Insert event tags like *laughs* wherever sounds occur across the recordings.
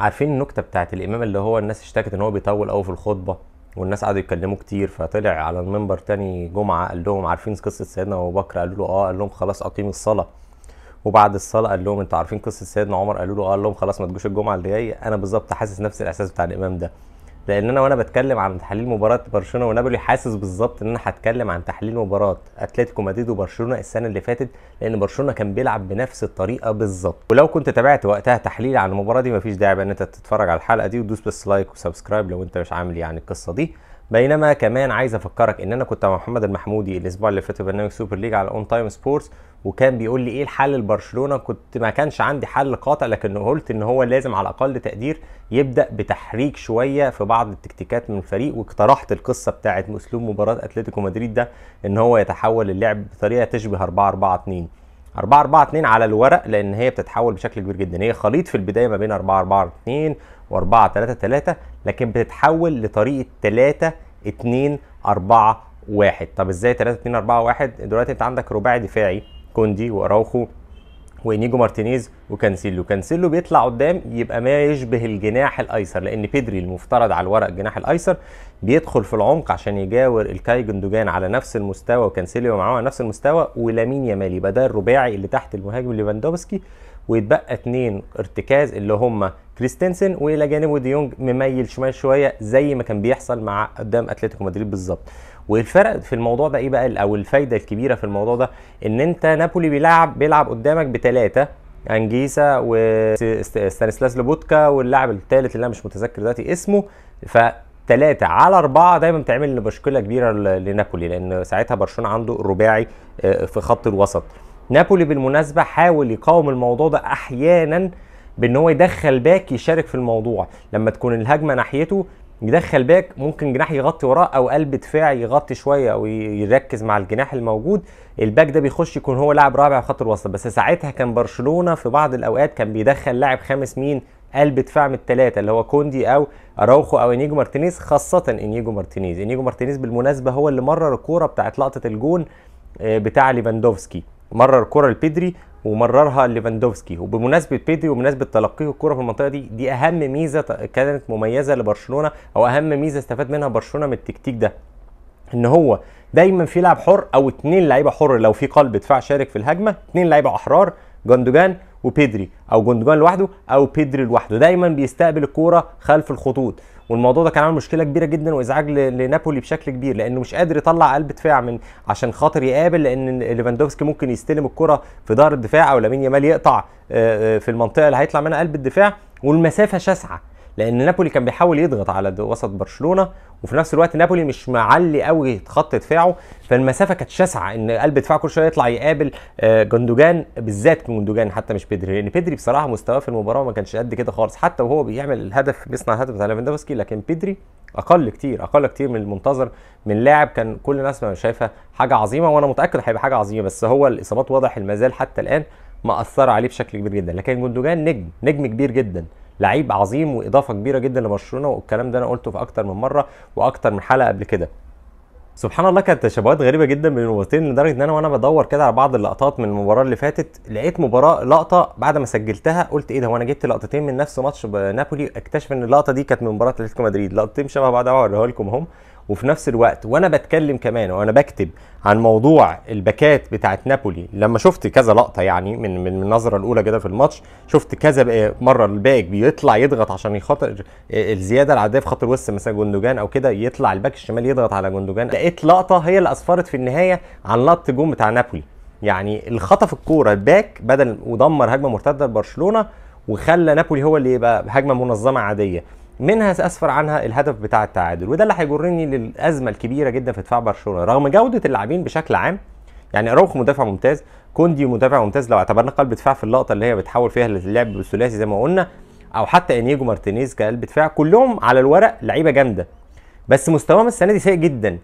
عارفين النكته بتاعت الامام اللي هو الناس اشتكت ان هو بيطول قوي في الخطبه والناس قعدوا يتكلموا كتير فطلع على المنبر تاني جمعه قال لهم عارفين قصه سيدنا ابو بكر قالوا له اه قال لهم خلاص اقيم الصلاه وبعد الصلاه قال لهم انتوا عارفين قصه سيدنا عمر قالوا له اه قال لهم خلاص ما تجوش الجمعه اللي جايه انا بالظبط حاسس نفس الاحساس بتاع الامام ده لان انا وانا بتكلم عن تحليل مباراه برشلونه ونابولي حاسس بالظبط ان انا هتكلم عن تحليل مباراه اتلتيكو مدريد وبرشلونه السنه اللي فاتت لان برشلونه كان بيلعب بنفس الطريقه بالظبط ولو كنت تابعت وقتها تحليل عن المباراه دي مفيش داعي ان انت تتفرج على الحلقه دي وتدوس بس لايك وسبسكرايب لو انت مش عامل يعني القصه دي بينما كمان عايز افكرك ان انا كنت مع محمد المحمودي الاسبوع اللي فات في برنامج سوبر ليج على اون تايم سبورتس وكان بيقول لي ايه الحل لبرشلونه كنت ما كانش عندي حل قاطع لكن قلت ان هو لازم على اقل تقدير يبدا بتحريك شويه في بعض التكتيكات من الفريق واقترحت القصه بتاعه اسلوب مباراه اتلتيكو مدريد ده ان هو يتحول اللعب بطريقه تشبه 4 4 2 4 4 2 على الورق لان هي بتتحول بشكل كبير جدا هي خليط في البدايه ما بين 4 4 2 و4 3 3 لكن بتتحول لطريقه 3 2 4 1 طب ازاي 3 2 4 1 دلوقتي انت عندك رباعي دفاعي كوندي واراوخو وانيجو مارتينيز وكانسيلو كانسيلو بيطلع قدام يبقى ما يشبه الجناح الايسر لان بيدري المفترض على الورق الجناح الايسر بيدخل في العمق عشان يجاور الكاي جندوجان على نفس المستوى وكانسيلو معاه على نفس المستوى ولامين يامال يبقى ده الرباعي اللي تحت المهاجم ليفاندوفسكي ويتبقى اثنين ارتكاز اللي هم كريستنسن والى جانبه ديونج دي مميل شمال شويه زي ما كان بيحصل مع قدام اتلتيكو مدريد بالظبط والفرق في الموضوع ده ايه بقى او الفايده الكبيره في الموضوع ده ان انت نابولي بيلعب بيلعب قدامك بثلاثه انجيسا وستانيسلاس لوبوتكا واللاعب الثالث اللي انا مش متذكر دلوقتي اسمه ف ثلاثة على أربعة دايما بتعمل مشكلة كبيرة لنابولي لأن ساعتها برشلونة عنده رباعي آه، في خط الوسط. نابولي بالمناسبة حاول يقاوم الموضوع ده أحيانا بان هو يدخل باك يشارك في الموضوع لما تكون الهجمه ناحيته يدخل باك ممكن جناح يغطي وراه او قلب دفاع يغطي شويه او يركز مع الجناح الموجود الباك ده بيخش يكون هو لاعب رابع في خط الوسط بس ساعتها كان برشلونه في بعض الاوقات كان بيدخل لاعب خامس مين قلب دفاع من الثلاثه اللي هو كوندي او اراوخو او انيجو مارتينيز خاصه انيجو مارتينيز انيجو مارتينيز بالمناسبه هو اللي مرر الكوره بتاعت لقطه الجون آه، بتاع ليفاندوفسكي مرر كره لبيدري ومررها ليفاندوفسكي وبمناسبه بيدري وبمناسبه تلقيه الكره في المنطقه دي دي اهم ميزه كانت مميزه لبرشلونه او اهم ميزه استفاد منها برشلونه من التكتيك ده ان هو دايما في لاعب حر او اتنين لعيبه حر لو في قلب دفاع شارك في الهجمه اتنين لعيبه احرار جوندوجان وبيدري او جوندوجان لوحده او بيدري لوحده دايما بيستقبل الكوره خلف الخطوط والموضوع ده كان عامل مشكله كبيره جدا وازعاج لنابولي بشكل كبير لانه مش قادر يطلع قلب دفاع من عشان خاطر يقابل لان ليفاندوفسكي ممكن يستلم الكره في ظهر الدفاع او لامين يامال يقطع آه، آه، في المنطقه اللي هيطلع منها قلب الدفاع والمسافه شاسعه لان نابولي كان بيحاول يضغط على وسط برشلونه وفي نفس الوقت نابولي مش معلي قوي خط دفاعه فالمسافه كانت شاسعه ان قلب دفاعه كل شويه يطلع يقابل آه، جندوجان بالذات جندوجان حتى مش بيدري لان بيدري بصراحه مستواه في المباراه ما كانش قد كده خالص حتى وهو بيعمل الهدف بيصنع الهدف بتاع ليفاندوفسكي لكن بيدري اقل كتير اقل كتير من المنتظر من لاعب كان كل الناس ما شايفه حاجه عظيمه وانا متاكد هيبقى حاجه عظيمه بس هو الاصابات واضح المازال حتى الان اثر عليه بشكل كبير جدا لكن جندوجان نجم نجم كبير جدا لعيب عظيم واضافه كبيره جدا لبرشلونه والكلام ده انا قلته في اكتر من مره واكتر من حلقه قبل كده سبحان الله كانت تشابهات غريبه جدا بين المباراتين لدرجه ان انا وانا بدور كده على بعض اللقطات من المباراه اللي فاتت لقيت مباراه لقطه بعد ما سجلتها قلت ايه ده هو انا جبت لقطتين من نفس ماتش نابولي اكتشف ان اللقطه دي كانت من مباراه اتلتيكو مدريد لقطتين شبه بعض هوريها لكم هم وفي نفس الوقت وانا بتكلم كمان وانا بكتب عن موضوع الباكات بتاعت نابولي لما شفت كذا لقطه يعني من من النظره الاولى كده في الماتش شفت كذا مره الباك بيطلع يضغط عشان يخاطر الزياده العدديه في خط الوسط مثلا جندوجان او كده يطلع الباك الشمال يضغط على جندوجان لقيت لقطه هي اللي اسفرت في النهايه عن لقطه جون بتاع نابولي يعني اللي خطف الكوره الباك بدل ودمر هجمه مرتده لبرشلونه وخلى نابولي هو اللي يبقى هجمه منظمه عاديه منها اسفر عنها الهدف بتاع التعادل وده اللي هيجرني للازمه الكبيره جدا في دفاع برشلونه رغم جوده اللاعبين بشكل عام يعني اروخ مدافع ممتاز كوندي مدافع ممتاز لو اعتبرنا قلب دفاع في اللقطه اللي هي بتحول فيها اللعب بالثلاثي زي ما قلنا او حتى انيجو مارتينيز كقلب دفاع كلهم على الورق لعيبه جامده بس مستواهم السنه دي سيء جدا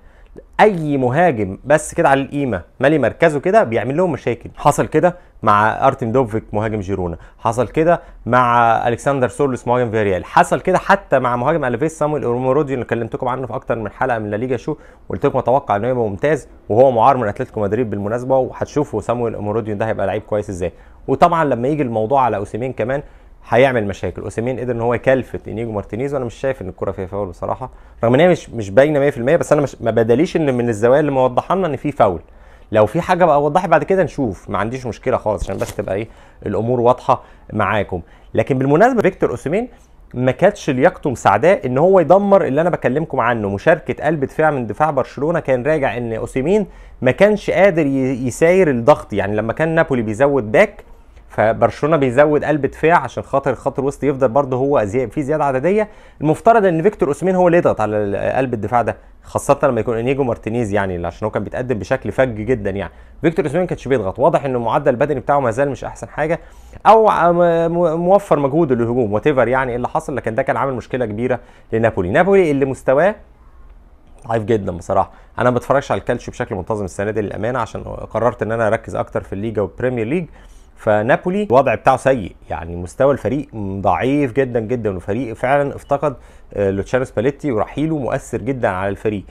اي مهاجم بس كده على القيمه مالي مركزه كده بيعمل لهم مشاكل حصل كده مع ارتم دوفيك مهاجم جيرونا حصل كده مع الكسندر سولس مهاجم فيريال حصل كده حتى مع مهاجم الفيس سامويل اوروموروديو اللي كلمتكم عنه في اكتر من حلقه من لا ليجا شو قلت لكم اتوقع انه هيبقى ممتاز وهو معار من اتلتيكو مدريد بالمناسبه وهتشوفوا سامويل اوروموروديو ده هيبقى لعيب كويس ازاي وطبعا لما يجي الموضوع على اوسيمين كمان هيعمل مشاكل اوسيمين قدر ان هو يكلفت انيجو مارتينيز وانا مش شايف ان الكره فيها فاول بصراحه رغم ان هي مش مش باينه 100% بس انا مش ما بداليش ان من الزوايا اللي موضحه لنا ان في فاول لو في حاجه بقى وضحي بعد كده نشوف ما عنديش مشكله خالص عشان بس تبقى ايه الامور واضحه معاكم لكن بالمناسبه فيكتور اوسيمين ما كانتش لياقته مساعداه ان هو يدمر اللي انا بكلمكم عنه مشاركه قلب دفاع من دفاع برشلونه كان راجع ان اوسيمين ما كانش قادر يساير الضغط يعني لما كان نابولي بيزود باك فبرشلونه بيزود قلب دفاع عشان خاطر خط الوسط يفضل برضه هو زي في زياده عدديه المفترض ان فيكتور اوسمين هو اللي يضغط على قلب الدفاع ده خاصه لما يكون انيجو مارتينيز يعني عشان هو كان بيتقدم بشكل فج جدا يعني فيكتور اوسمين ما كانش بيضغط واضح ان المعدل البدني بتاعه ما زال مش احسن حاجه او موفر مجهود للهجوم وات يعني إيه اللي حصل لكن ده كان عامل مشكله كبيره لنابولي نابولي اللي مستواه ضعيف جدا بصراحه انا ما بتفرجش على الكالتشيو بشكل منتظم السنه دي للامانه عشان قررت ان انا اركز اكتر في الليجا والبريمير ليج فنابولي الوضع بتاعه سيء يعني مستوى الفريق ضعيف جدا جدا وفريق فعلا افتقد آه، لوتشانو سباليتي ورحيله مؤثر جدا على الفريق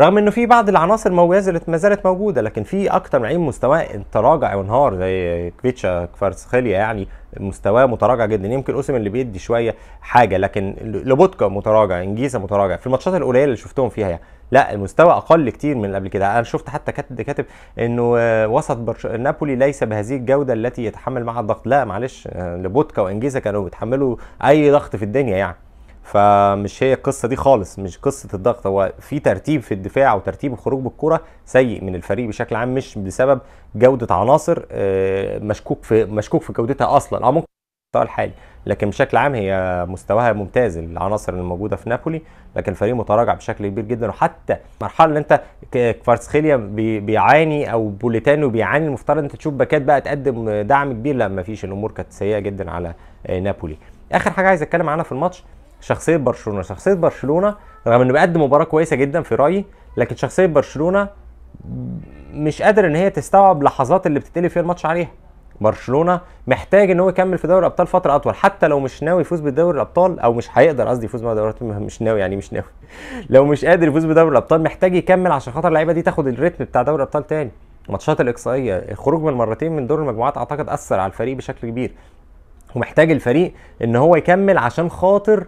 رغم انه في بعض العناصر اللي ما زالت موجوده لكن في اكتر من لعيب مستواه تراجع وانهار زي كفيتشا كفارسخيليا يعني مستواه متراجع جدا يمكن اوسم اللي بيدي شويه حاجه لكن لوبوتكا متراجع انجيزا متراجع في الماتشات القليله اللي شفتهم فيها يعني لا المستوى اقل كتير من قبل كده انا شفت حتى كاتب كاتب انه آه، وسط برش... نابولي ليس بهذه الجوده التي يتحمل معها الضغط لا معلش آه، لبوتكا وانجيزا كانوا بيتحملوا اي ضغط في الدنيا يعني فمش هي القصه دي خالص مش قصه الضغط هو في ترتيب في الدفاع وترتيب الخروج بالكره سيء من الفريق بشكل عام مش بسبب جوده عناصر آه، مشكوك في مشكوك في جودتها اصلا او ممكن المستوى الحالي لكن بشكل عام هي مستواها ممتاز العناصر اللي موجوده في نابولي لكن الفريق متراجع بشكل كبير جدا وحتى المرحله اللي انت كفارسخيليا بيعاني او بوليتانو بيعاني المفترض انت تشوف باكات بقى تقدم دعم كبير لا مفيش الامور كانت سيئه جدا على آه، نابولي اخر حاجه عايز اتكلم عنها في الماتش شخصيه برشلونه شخصيه برشلونه رغم انه بيقدم مباراه كويسه جدا في رايي لكن شخصيه برشلونه مش قادر ان هي تستوعب لحظات اللي بتتقلب فيها الماتش عليها برشلونه محتاج ان هو يكمل في دوري الابطال فتره اطول حتى لو مش ناوي يفوز بدوري الابطال او مش هيقدر قصدي يفوز بدوري الابطال مش ناوي يعني مش ناوي *laughs* لو مش قادر يفوز بدوري الابطال محتاج يكمل عشان خاطر اللعيبه دي تاخد الريتم بتاع دوري الابطال تاني الماتشات الاقصائيه الخروج من مرتين من دور المجموعات اعتقد اثر على الفريق بشكل كبير ومحتاج الفريق ان هو يكمل عشان خاطر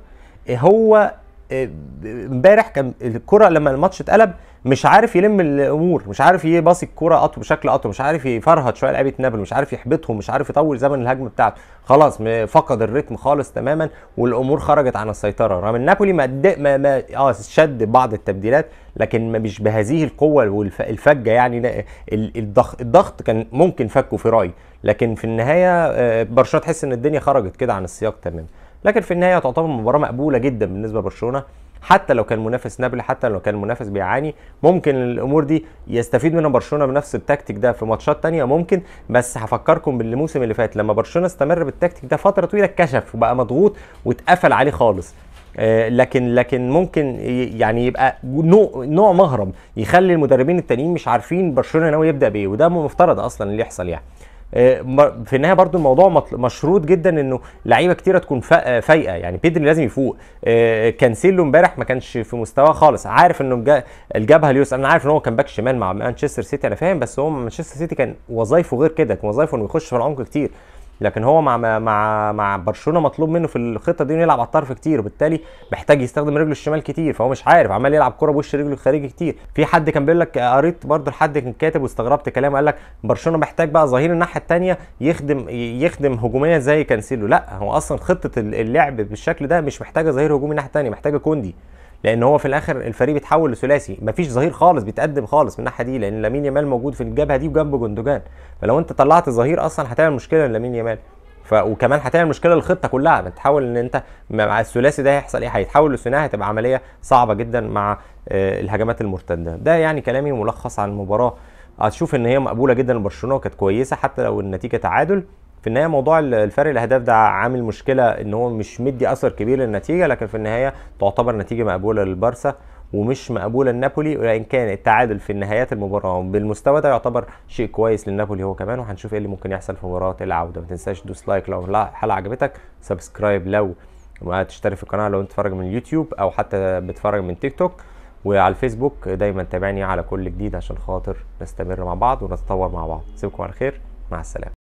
هو آه، امبارح كان الكره لما الماتش اتقلب مش عارف يلم الامور مش عارف يباصي الكره قطو بشكل قطو مش عارف يفرهد شويه لعيبه نابل مش عارف يحبطهم مش عارف يطول زمن الهجمه بتاعته خلاص فقد الريتم خالص تماما والامور خرجت عن السيطره رغم نابولي ما, ما, ما اه شد بعض التبديلات لكن مش بهذه القوه والفجه يعني الضغط الضغط كان ممكن فكه في رايي لكن في النهايه آه، برشلونه تحس ان الدنيا خرجت كده عن السياق تماما لكن في النهايه تعتبر مباراه مقبوله جدا بالنسبه لبرشلونه حتى لو كان منافس نابل حتى لو كان المنافس بيعاني ممكن الامور دي يستفيد منها برشلونه بنفس التكتيك ده في ماتشات تانية ممكن بس هفكركم بالموسم اللي فات لما برشلونه استمر بالتكتيك ده فتره طويله اتكشف وبقى مضغوط واتقفل عليه خالص آه، لكن لكن ممكن يعني يبقى نوع نوع مهرب يخلي المدربين التانيين مش عارفين برشلونه ناوي يبدا بايه وده مفترض اصلا اللي يحصل يعني آه، في النهايه برضو الموضوع مشروط جدا انه لعيبه كتيره تكون آه، فايقه يعني بيدري لازم يفوق آه، كانسيلو امبارح ما كانش في مستواه خالص عارف انه الجبهه اليوس انا عارف ان هو كان باك شمال مع مانشستر سيتي انا فاهم بس هو مانشستر سيتي كان وظايفه غير كده كان وظايفه انه يخش في العمق كتير لكن هو مع مع مع برشلونه مطلوب منه في الخطه دي انه يلعب على الطرف كتير وبالتالي محتاج يستخدم رجله الشمال كتير فهو مش عارف عمال يلعب كوره بوش رجله الخارجي كتير في حد كان بيقول لك قريت برده لحد كان كاتب واستغربت كلامه قال لك برشلونه محتاج بقى ظهير الناحيه الثانيه يخدم يخدم هجوميا زي كانسيلو لا هو اصلا خطه اللعب بالشكل ده مش محتاجه ظهير هجومي الناحيه الثانيه محتاجه كوندي لان هو في الاخر الفريق بيتحول لثلاثي مفيش ظهير خالص بيتقدم خالص من الناحيه دي لان لامين يامال موجود في الجبهه دي وجنب جندوجان فلو انت طلعت ظهير اصلا هتعمل مشكله لامين يامال ف... وكمان هتعمل مشكله للخطه كلها بتحاول ان انت مع الثلاثي ده هيحصل ايه هيتحول لثنائي هتبقى عمليه صعبه جدا مع آه، الهجمات المرتده ده يعني كلامي ملخص عن المباراه هتشوف ان هي مقبوله جدا لبرشلونه وكانت كويسه حتى لو النتيجه تعادل في النهايه موضوع الفرق الاهداف ده عامل مشكله ان هو مش مدي اثر كبير للنتيجه لكن في النهايه تعتبر نتيجه مقبوله للبارسا ومش مقبوله لنابولي وان كان التعادل في نهايات المباراه بالمستوى ده يعتبر شيء كويس لنابولي هو كمان وهنشوف ايه اللي ممكن يحصل في مباراه العوده ما تنساش تدوس لايك لو الحلقه عجبتك سبسكرايب لو تشترك في القناه لو انت بتتفرج من اليوتيوب او حتى بتتفرج من تيك توك وعلى الفيسبوك دايما تابعني على كل جديد عشان خاطر نستمر مع بعض ونتطور مع بعض سيبكم على خير مع السلامه